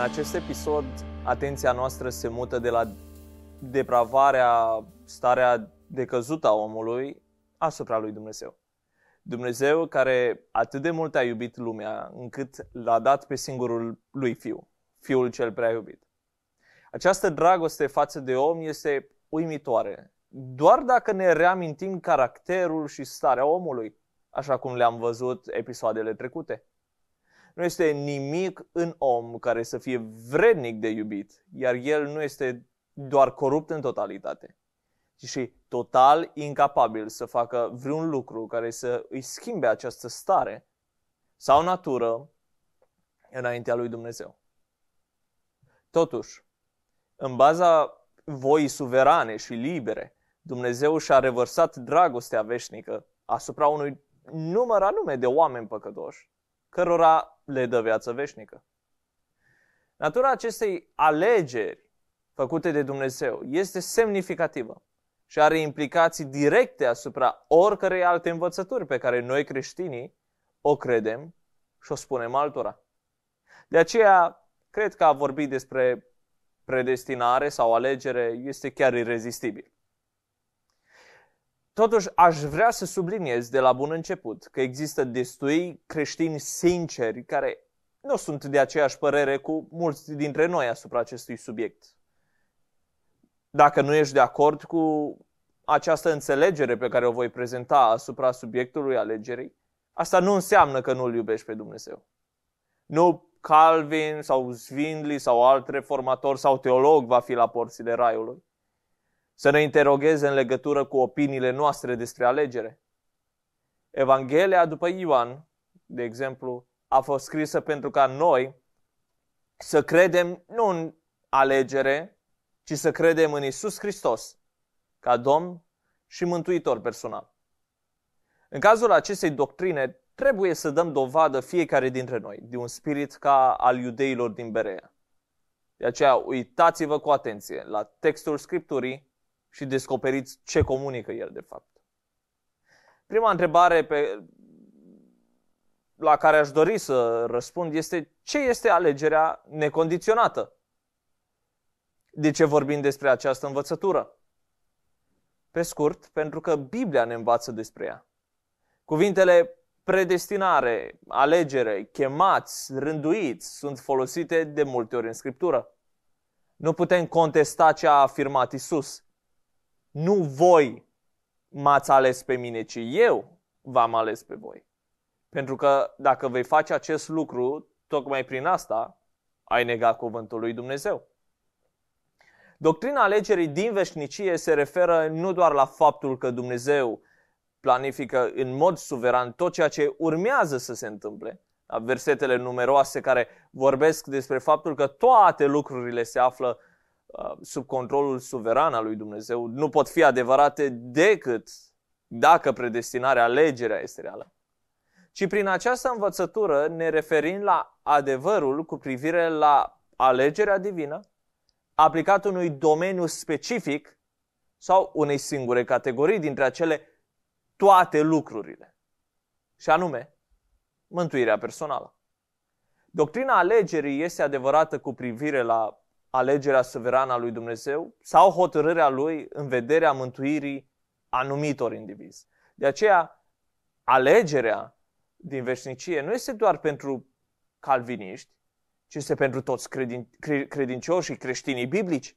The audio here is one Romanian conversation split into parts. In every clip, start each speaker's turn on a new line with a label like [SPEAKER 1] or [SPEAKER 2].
[SPEAKER 1] În acest episod, atenția noastră se mută de la depravarea, starea decăzută a omului asupra lui Dumnezeu. Dumnezeu care atât de mult a iubit lumea încât l-a dat pe singurul lui fiu, fiul cel prea iubit. Această dragoste față de om este uimitoare, doar dacă ne reamintim caracterul și starea omului, așa cum le-am văzut episoadele trecute nu este nimic în om care să fie vrednic de iubit, iar el nu este doar corupt în totalitate, ci și total incapabil să facă vreun lucru care să îi schimbe această stare sau natură înaintea lui Dumnezeu. Totuși, în baza voii suverane și libere, Dumnezeu și-a revărsat dragostea veșnică asupra unui număr anume de oameni păcătoși, cărora le dă viață veșnică. Natura acestei alegeri făcute de Dumnezeu este semnificativă și are implicații directe asupra oricărei alte învățături pe care noi creștinii o credem și o spunem altora. De aceea, cred că a vorbi despre predestinare sau alegere este chiar irezistibil. Totuși, aș vrea să subliniez de la bun început că există destui creștini sinceri care nu sunt de aceeași părere cu mulți dintre noi asupra acestui subiect. Dacă nu ești de acord cu această înțelegere pe care o voi prezenta asupra subiectului alegerii, asta nu înseamnă că nu-L iubești pe Dumnezeu. Nu Calvin sau Zwingli sau alt reformator sau teolog va fi la porțile raiului să ne interogheze în legătură cu opiniile noastre despre alegere. Evanghelia după Ioan, de exemplu, a fost scrisă pentru ca noi să credem nu în alegere, ci să credem în Isus Hristos ca Domn și Mântuitor personal. În cazul acestei doctrine, trebuie să dăm dovadă fiecare dintre noi de un spirit ca al iudeilor din Berea. De aceea, uitați-vă cu atenție la textul Scripturii și descoperiți ce comunică el de fapt. Prima întrebare pe, la care aș dori să răspund este ce este alegerea necondiționată? De ce vorbim despre această învățătură? Pe scurt, pentru că Biblia ne învață despre ea. Cuvintele predestinare, alegere, chemați, rânduiți sunt folosite de multe ori în Scriptură. Nu putem contesta ce a afirmat Isus. Nu voi m-ați ales pe mine, ci eu v-am ales pe voi. Pentru că dacă vei face acest lucru, tocmai prin asta ai negat cuvântul lui Dumnezeu. Doctrina alegerii din veșnicie se referă nu doar la faptul că Dumnezeu planifică în mod suveran tot ceea ce urmează să se întâmple, versetele numeroase care vorbesc despre faptul că toate lucrurile se află Uh, sub controlul suveran al lui Dumnezeu nu pot fi adevărate decât dacă predestinarea, alegerea este reală. Ci prin această învățătură ne referim la adevărul cu privire la alegerea divină aplicat unui domeniu specific sau unei singure categorii dintre acele toate lucrurile. Și anume, mântuirea personală. Doctrina alegerii este adevărată cu privire la alegerea suverană a lui Dumnezeu sau hotărârea lui în vederea mântuirii anumitor indivizi. De aceea, alegerea din veșnicie nu este doar pentru calviniști, ci este pentru toți credin, credincioșii creștinii biblici.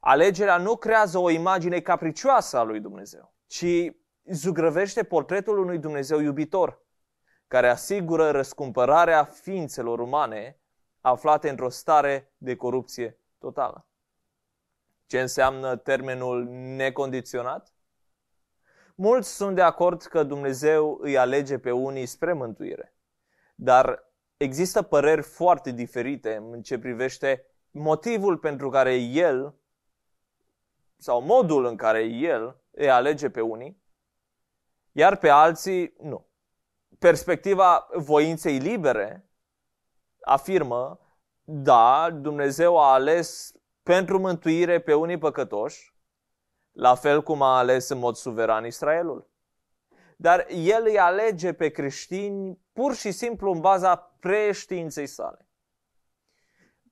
[SPEAKER 1] Alegerea nu creează o imagine capricioasă a lui Dumnezeu, ci zugrăvește portretul unui Dumnezeu iubitor, care asigură răscumpărarea ființelor umane aflate într-o stare de corupție totală. Ce înseamnă termenul necondiționat? Mulți sunt de acord că Dumnezeu îi alege pe unii spre mântuire, dar există păreri foarte diferite în ce privește motivul pentru care El sau modul în care El îi alege pe unii, iar pe alții nu. Perspectiva voinței libere afirmă, da, Dumnezeu a ales pentru mântuire pe unii păcătoși, la fel cum a ales în mod suveran Israelul. Dar el îi alege pe creștini pur și simplu în baza preștiinței sale.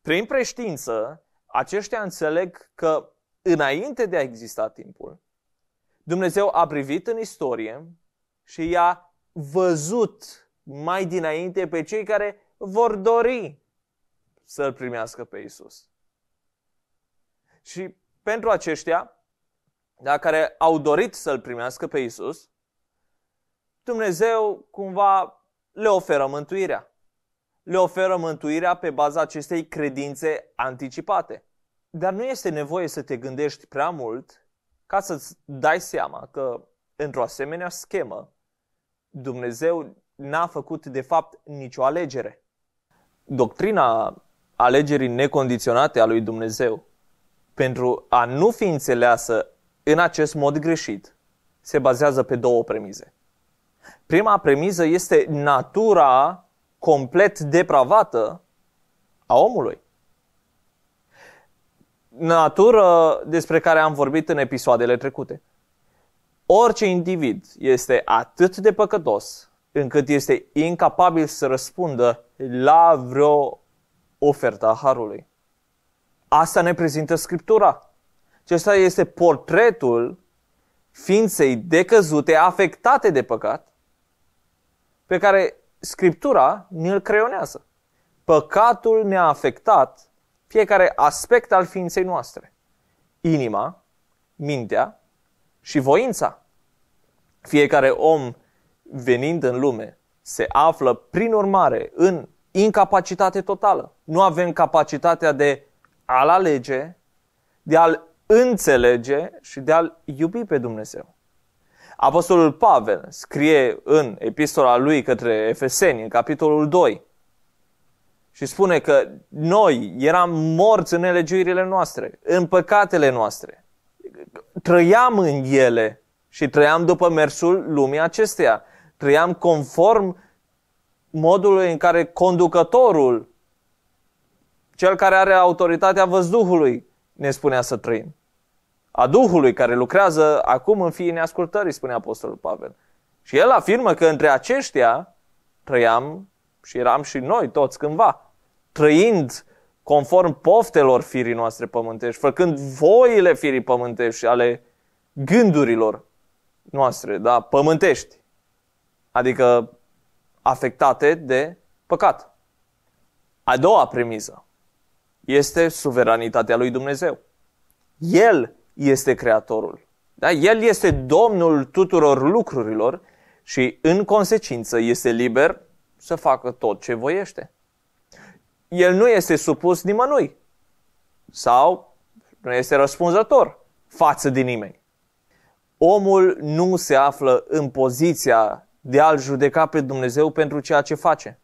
[SPEAKER 1] Prin preștiință, aceștia înțeleg că înainte de a exista timpul, Dumnezeu a privit în istorie și i-a văzut mai dinainte pe cei care vor dori să-L primească pe Isus. Și pentru aceștia, da, care au dorit să-L primească pe Isus, Dumnezeu cumva le oferă mântuirea. Le oferă mântuirea pe baza acestei credințe anticipate. Dar nu este nevoie să te gândești prea mult ca să-ți dai seama că, într-o asemenea schemă, Dumnezeu n-a făcut de fapt nicio alegere doctrina alegerii necondiționate a lui Dumnezeu, pentru a nu fi înțeleasă în acest mod greșit, se bazează pe două premize. Prima premiză este natura complet depravată a omului. Natură despre care am vorbit în episoadele trecute. Orice individ este atât de păcătos încât este incapabil să răspundă la vreo ofertă a Harului. Asta ne prezintă Scriptura. Acesta este portretul ființei decăzute, afectate de păcat, pe care Scriptura ne-l creionează. Păcatul ne-a afectat fiecare aspect al ființei noastre. Inima, mintea și voința. Fiecare om venind în lume se află, prin urmare, în incapacitate totală. Nu avem capacitatea de a-L alege, de a-L înțelege și de a-L iubi pe Dumnezeu. Apostolul Pavel scrie în epistola lui către Efeseni, în capitolul 2, și spune că noi eram morți în nelegiuirile noastre, în păcatele noastre. Trăiam în ele și trăiam după mersul lumii acesteia trăiam conform modului în care conducătorul, cel care are autoritatea văzduhului, ne spunea să trăim. A Duhului care lucrează acum în fiii neascultării, spune Apostolul Pavel. Și el afirmă că între aceștia trăiam și eram și noi toți cândva, trăind conform poftelor firii noastre pământești, făcând voile firii pământești ale gândurilor noastre, da, pământești adică afectate de păcat. A doua premisă este suveranitatea lui Dumnezeu. El este creatorul. Da? El este domnul tuturor lucrurilor și în consecință este liber să facă tot ce voiește. El nu este supus nimănui sau nu este răspunzător față de nimeni. Omul nu se află în poziția de a-L judeca pe Dumnezeu pentru ceea ce face.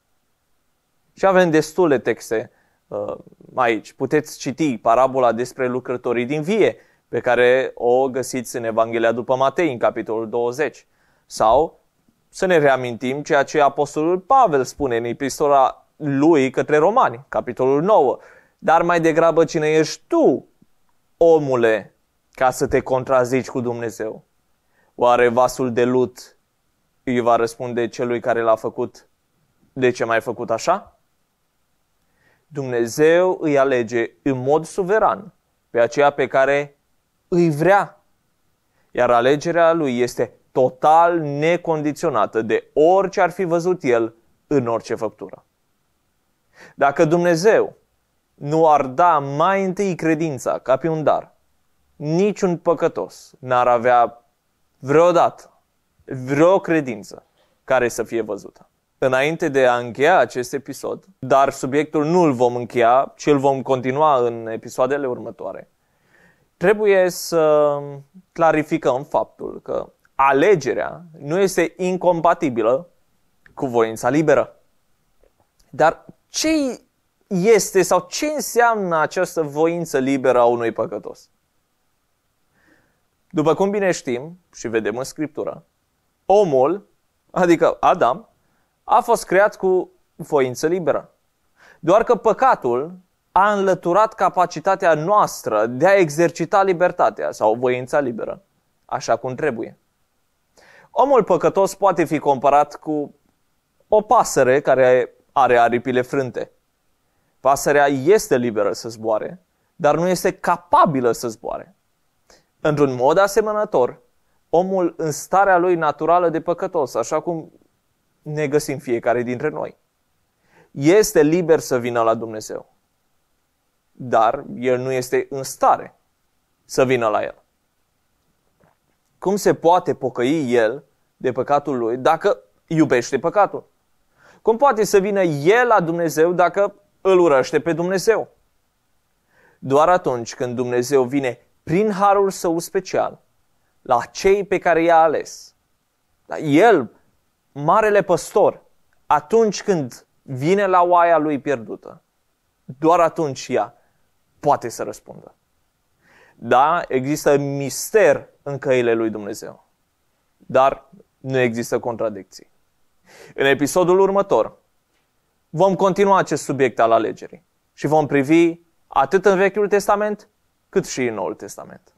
[SPEAKER 1] Și avem destule texte uh, aici. Puteți citi parabola despre lucrătorii din vie, pe care o găsiți în Evanghelia după Matei, în capitolul 20. Sau să ne reamintim ceea ce Apostolul Pavel spune în epistola lui către romani, capitolul 9. Dar mai degrabă cine ești tu, omule, ca să te contrazici cu Dumnezeu? Oare vasul de lut îi va răspunde celui care l-a făcut, de ce mai ai făcut așa? Dumnezeu îi alege în mod suveran pe aceea pe care îi vrea, iar alegerea lui este total necondiționată de orice ar fi văzut el în orice făptură. Dacă Dumnezeu nu ar da mai întâi credința ca pe un dar, niciun păcătos n-ar avea vreodată vreo credință care să fie văzută. Înainte de a încheia acest episod, dar subiectul nu îl vom încheia, ci îl vom continua în episoadele următoare, trebuie să clarificăm faptul că alegerea nu este incompatibilă cu voința liberă. Dar ce este sau ce înseamnă această voință liberă a unui păcătos? După cum bine știm și vedem în Scriptură, omul, adică Adam, a fost creat cu voință liberă. Doar că păcatul a înlăturat capacitatea noastră de a exercita libertatea sau voința liberă, așa cum trebuie. Omul păcătos poate fi comparat cu o pasăre care are aripile frânte. Pasărea este liberă să zboare, dar nu este capabilă să zboare. Într-un mod asemănător, omul în starea lui naturală de păcătos, așa cum ne găsim fiecare dintre noi. Este liber să vină la Dumnezeu, dar el nu este în stare să vină la el. Cum se poate pocăi el de păcatul lui dacă iubește păcatul? Cum poate să vină el la Dumnezeu dacă îl urăște pe Dumnezeu? Doar atunci când Dumnezeu vine prin harul său special la cei pe care i-a ales. Dar el, marele păstor, atunci când vine la oaia lui pierdută, doar atunci ea poate să răspundă. Da, există mister în căile lui Dumnezeu, dar nu există contradicții. În episodul următor vom continua acest subiect al alegerii și vom privi atât în Vechiul Testament cât și în Noul Testament.